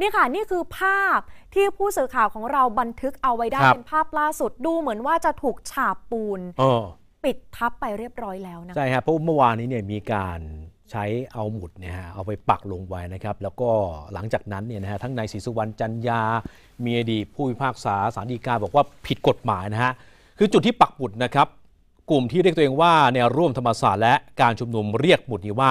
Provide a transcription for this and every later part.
นี่ค่ะ นี่คือภาพที่ผู้สื่อข่าวของเราบันทึกเอาไว้ได้เป็นภาพล่าสุดดูเหมือนว่าจะถูกฉาบปูนปิดทับไปเรียบร้อยแล้วนะใช่ครับเพราะเมื่อวานนี้เนี่ยมีการใช้เอาหมุดเนี่ยฮะเอาไปปักลงไว้นะครับ แล้วก็หลังจากนั้นเนี่ยนะฮะทั้งนายศรีสุวรรณจันยาเมียดีผู้พิพากษาสารดีกา บอกว่าผิดกฎหมายนะฮะ คือจุดที่ปักหมุดนะครับ กลุ่มที่เรียกตัวเองว่าแนวร่วมธรรมศาสตร์และการชุมนุมเรียกหมุดนี้ว่า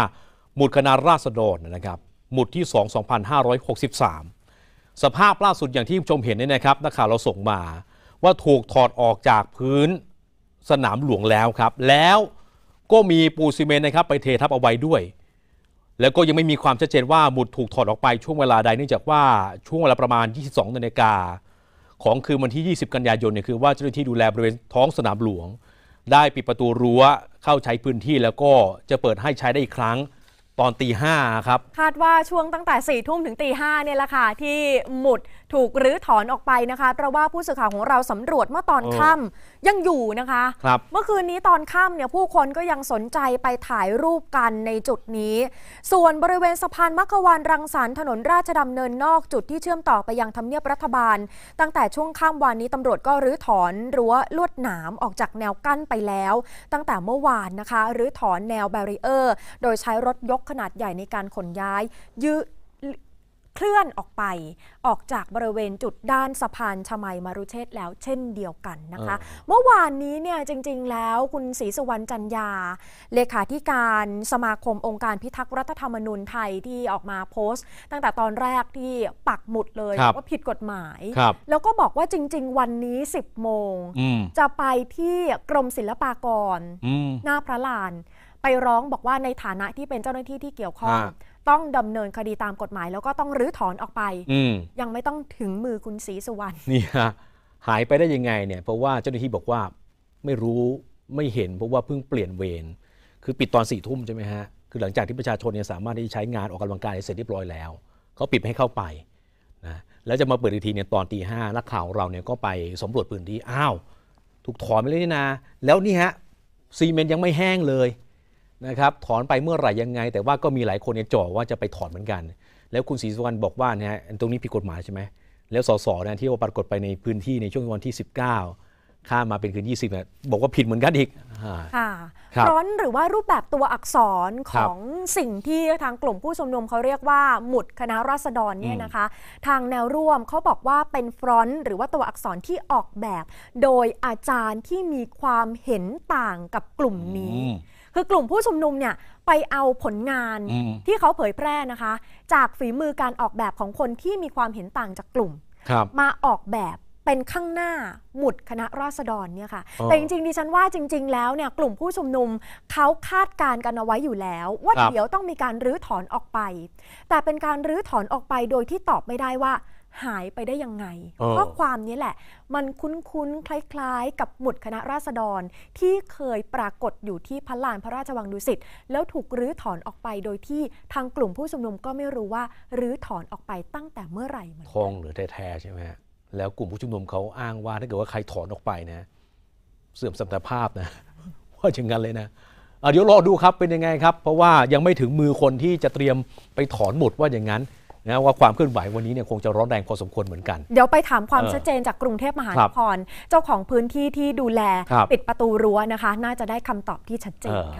หมุดคณะราษฎรนะครับหมุดที่ 2 2563 สภาพล่าสุดอย่างที่ผู้ชมเห็นเนี่ยนะครับนักข่าวเราส่งมาว่าถูกถอดออกจากพื้นสนามหลวงแล้วครับแล้วก็มีปูซีเมนนะครับไปเททับเอาไว้ด้วย แล้วก็ยังไม่มีความชัดเจนว่าหมุดถูกถอดออกไปช่วงเวลาใดเนื่องจากว่าช่วงเวลาประมาณ 22นาฬิกา ของคืนวันที่ 20 กันยายนเนี่ยคือว่าเจ้าหน้าที่ดูแลบริเวณท้องสนามหลวง ได้ปิดประตูรั้วเข้าใช้พื้นที่แล้วก็จะเปิดให้ใช้ได้อีกครั้งตอนตีห้าครับ คาดว่าช่วงตั้งแต่4ี่ทุ่มถึงตีห้าเนี่ยแหละค่ะ ที่หมุดถูกรื้อถอนออกไปนะคะเพราะว่าผู้สื่อข่าวของเราสำรวจเมื่อตอนค่ำยังอยู่นะคะครับเมื่อคืนนี้ตอนค่ำเนี่ยผู้คนก็ยังสนใจไปถ่ายรูปกันในจุดนี้ ส่วนบริเวณสะพาน มัคขวานรังสรรค์ถนนราชดำเนินนอกจุดที่เชื่อมต่อไปยังทำเนียบรัฐบาล ตั้งแต่ช่วงค่ำวันนี้ตำรวจก็รื้อถอนรั้วลวดหนามออกจากแนวกั้นไปแล้ว ตั้งแต่เมื่อวานนะคะรื้อถอนแนวแบรีเออร์ โดยใช้รถยกขนาดใหญ่ในการขนย้ายยืเคลื่อนออกไปออกจากบริเวณจุดด้านสะพานชมัยมรุเชษแล้ว เช่นเดียวกันนะคะ เมื่อวานนี้เนี่ยจริง ๆ แล้วคุณศรีสุวรรณจันยาเลขาธิการสมาคมองค์การพิทักษ์รัฐธรรมนูญไทยที่ออกมาโพสต์ตั้งแต่ตอนแรกที่ปักหมุดเลยว่าผิดกฎหมาย แล้วก็บอกว่าจริงๆวันนี้ 10โมงจะไปที่กรมศิลปากรหน้าพระลานไปร้องบอกว่าในฐานะที่เป็นเจ้าหน้าที่ที่เกี่ยวข้องต้องดำเนินคดีตามกฎหมายแล้วก็ต้องรื้อถอนออกไปยังไม่ต้องถึงมือคุณศรีสุวรรณนี่ฮะหายไปได้ยังไงเนี่ยเพราะว่าเจ้าหน้าที่บอกว่าไม่รู้ไม่เห็นเพราะว่าเพิ่งเปลี่ยนเวรคือปิดตอนสี่ทุ่มใช่ไหมฮะ คือหลังจากที่ประชาชนเนี่ยสามารถที่จะใช้งานออกกำลังกายเสร็จเรียบร้อยแล้วเขาปิดให้เข้าไปนะแล้วจะมาเปิดอีกทีเนี่ยตอนตีห้านักข่าวเราเนี่ยก็ไปสำรวจพื้นที่อ้าว ถูกถอนไปเลยนี่นะแล้วนี่ฮะซีเมนต์ยังไม่แห้งเลยนะครับถอนไปเมื่อไหร่ยังไง แต่ว่าก็มีหลายคนเนี่ยจ่อว่าจะไปถอนเหมือนกัน แล้วคุณศรีสุวรรณบอกว่าเนี่ยตรงนี้ผิดกฎหมายใช่ไหม แล้วสสเนี่ยที่ว่าปรากฏไปในพื้นที่ในช่วงวันที่ 19 ข้ามมาเป็นคืน 20เนี่ยบอกว่าผิดเหมือนกันอีกค่ะร้อนหรือว่ารูปแบบตัวอักษรของสิ่งที่ทางกลุ่มผู้ชุมนุมเขาเรียกว่า หมุดคณะราษฎรเนี่ยนะคะ ทางแนวร่วมเขาบอกว่าเป็นฟรอนต์หรือว่าตัวอักษรที่ออกแบบ โดยอาจารย์ที่มีความเห็นต่างกับกลุ่มนี้คือกลุ่มผู้ชุมนุมเนี่ยไปเอาผลงานที่เขาเผยแพร่นะคะ จากฝีมือการออกแบบของคนที่มีความเห็นต่างจากกลุ่มมาออกแบบเป็นข้างหน้าหมุดคณะราษฎรเนี่ยค่ะแต่จริงๆดิฉันว่าจริงๆแล้วเนี่ยกลุ่มผู้ชุมนุมเขาคาดการกันเอาไว้อยู่แล้ว ว่าเดี๋ยวต้องมีการรื้อถอนออกไป แต่เป็นการรื้อถอนออกไปโดยที่ตอบไม่ได้ว่าหายไปได้ยังไงข้อความนี้แหละ มันคุ้นๆคล้ายๆ กับหมุดคณะราษฎรที่เคยปรากฏอยู่ที่พันลานพระราชวังดุสิตแล้วถูกรื้อถอนออกไป โดยที่ทางกลุ่มผู้ชุมนุมก็ไม่รู้ว่ารื้อถอนออกไปตั้งแต่เมื่อไหร่ทองหรือแท้ๆใช่ไหมแล้วกลุ่มผู้ชุมนุมเขาอ้างว่าถ้าเกิดว่าใครถอนออกไปนะ เสื่อมสมรรถภาพนะ ว่าอย่างนั้นเลยนะเดี๋ยวรอดูครับเป็นยังไงครับ เพราะว่ายังไม่ถึงมือคนที่จะเตรียมไปถอนหมดว่าอย่างนั้นนะว่าความเคลื่อนไหววันนี้เนี่ยคงจะร้อนแรงพอสมควรเหมือนกัน เดี๋ยวไปถามความชัดเจนจากกรุงเทพมหานคร เจ้าของพื้นที่ที่ดูแลปิดประตูรั้วนะคะ น่าจะได้คำตอบที่ชัดเจน